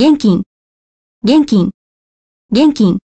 現金、現金、現金。